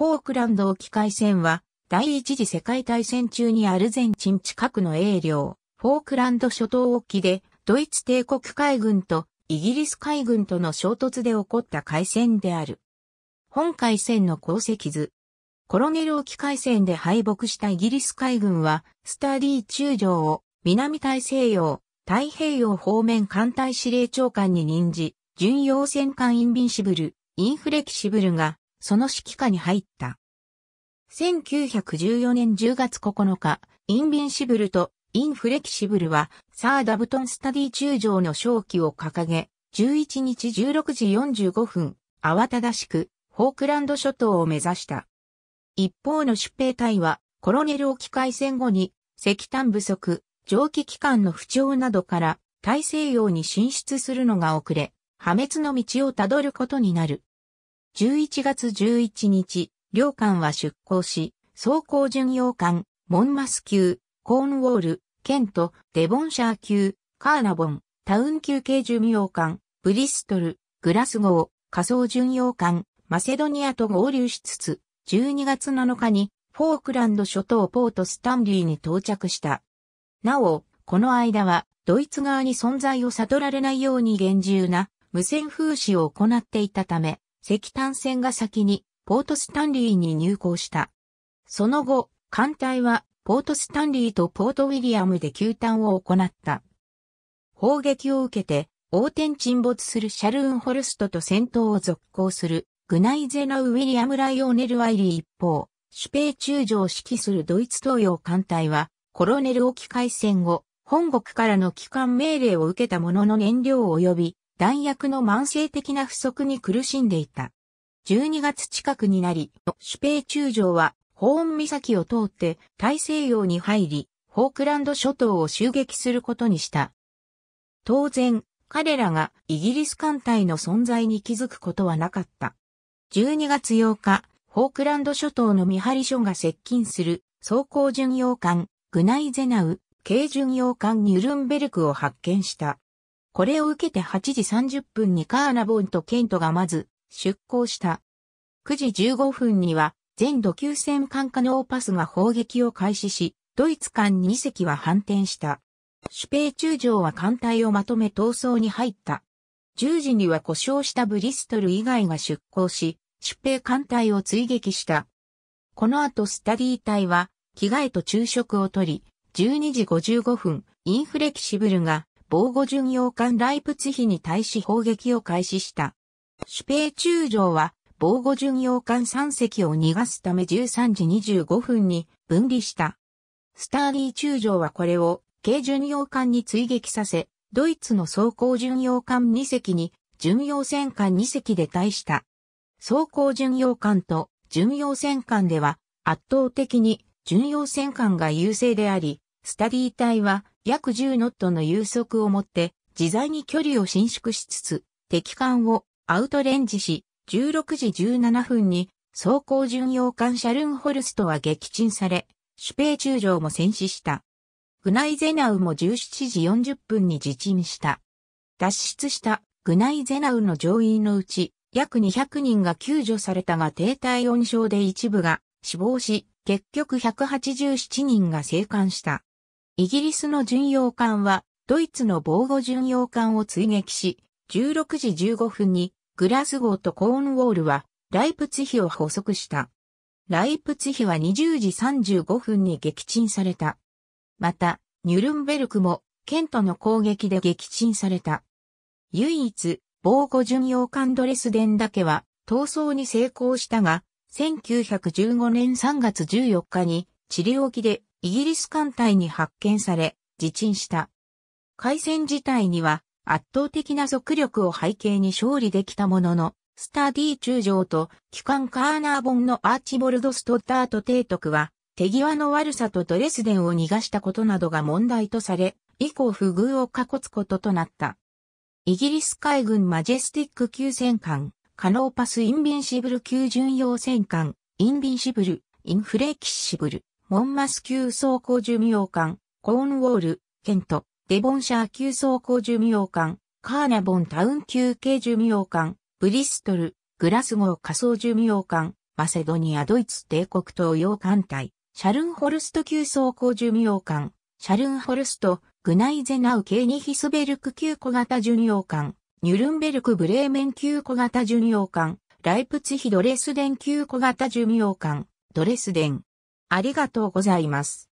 フォークランド沖海戦は、第一次世界大戦中にアルゼンチン近くの英領、フォークランド諸島沖で、ドイツ帝国海軍とイギリス海軍との衝突で起こった海戦である。本海戦の功績図。コロネル沖海戦で敗北したイギリス海軍は、スターディー中将を南大西洋、太平洋方面艦隊司令長官に任じ、巡洋戦艦インビンシブル、インフレキシブルがその指揮下に入った。1914年10月9日、インビンシブルとインフレキシブルは、サー・ダブトン・スタディ中将の勝機を掲げ、11日16時45分、慌ただしく、フォークランド諸島を目指した。一方の出兵隊は、コロネル沖海戦後に、石炭不足、蒸気機関の不調などから、大西洋に進出するのが遅れ、破滅の道をたどることになる。11月11日、両艦は出港し、装甲巡洋艦、モンマス級、コーンウォール、ケント、デボンシャー級、カーナボン、タウン級系巡洋艦、ブリストル、グラス号、仮想巡洋艦、マセドニアと合流しつつ、12月7日にフォークランド諸島ポートスタンリーに到着した。なお、この間は、ドイツ側に存在を悟られないように厳重な無線風刺を行っていたため、石炭船が先にポートスタンリーに入港した。その後、艦隊はポートスタンリーとポートウィリアムで球探を行った。砲撃を受けて、横転沈没するシャルーンホルストと戦闘を続行するグナイゼナウ・ウィリアム・ライオーネル・ワイリー一方、主兵中将を指揮するドイツ東洋艦隊は、コロネル沖海戦後、本国からの帰還命令を受けたものの燃料及び弾薬の慢性的な不足に苦しんでいた。12月近くになり、シュペイ中将は、ホーン岬を通って大西洋に入り、フォークランド諸島を襲撃することにした。当然、彼らがイギリス艦隊の存在に気づくことはなかった。12月8日、フォークランド諸島の見張り所が接近する装甲巡洋艦、グナイゼナウ、軽巡洋艦ニュルンベルクを発見した。これを受けて8時30分にカーナボンとケントがまず出港した。9時15分には全土急戦艦カノーパスが砲撃を開始し、ドイツ艦2隻は反転した。ペ兵中将は艦隊をまとめ逃走に入った。10時には故障したブリストル以外が出港し、出兵艦隊を追撃した。この後スタディ隊は着替えと昼食をとり、12時55分、インフレキシブルが防護巡洋艦ライプツヒに対し砲撃を開始した。シュペイ中将は防護巡洋艦3隻を逃がすため13時25分に分離した。スターリー中将はこれを軽巡洋艦に追撃させ、ドイツの装甲巡洋艦2隻に巡洋戦艦2隻で対した。装甲巡洋艦と巡洋戦艦では圧倒的に巡洋戦艦が優勢であり、スタディ隊は約10ノットの有速をもって、自在に距離を伸縮しつつ、敵艦をアウトレンジし、16時17分に、装甲巡洋艦シャルンホルストは撃沈され、主兵中将も戦死した。グナイゼナウも17時40分に自沈した。脱出したグナイゼナウの乗員のうち、約200人が救助されたが低体温症で一部が死亡し、結局187人が生還した。イギリスの巡洋艦は、ドイツの防護巡洋艦を追撃し、16時15分に、グラスゴーとコーンウォールは、ライプツヒを捕捉した。ライプツヒは20時35分に撃沈された。また、ニュルンベルクも、ケントの攻撃で撃沈された。唯一、防護巡洋艦ドレスデンだけは、逃走に成功したが、1915年3月14日に、治療機でイギリス艦隊に発見され、自沈した。海戦自体には圧倒的な速力を背景に勝利できたものの、スターディー中将と機関カーナーボンのアーチボルド・ストッタート提督は、手際の悪さとドレスデンを逃がしたことなどが問題とされ、以降不遇を囲つこととなった。イギリス海軍マジェスティック級戦艦、カノーパス・インビンシブル級巡洋戦艦、インビンシブル、インフレキシブル、モンマス級装甲寿命艦、コーンウォール、ケント、デボンシャー級装甲寿命艦、カーナボンタウン級系寿命艦、ブリストル、グラスゴー仮想寿命艦、マセドニアドイツ帝国東洋艦隊、シャルンホルスト級装甲寿命艦、シャルンホルスト、グナイゼナウ系ニヒスベルク級小型巡洋艦、ニュルンベルクブレーメン級小型巡洋艦、ライプツヒドレスデン級小型巡洋艦、ドレスデン、ありがとうございます。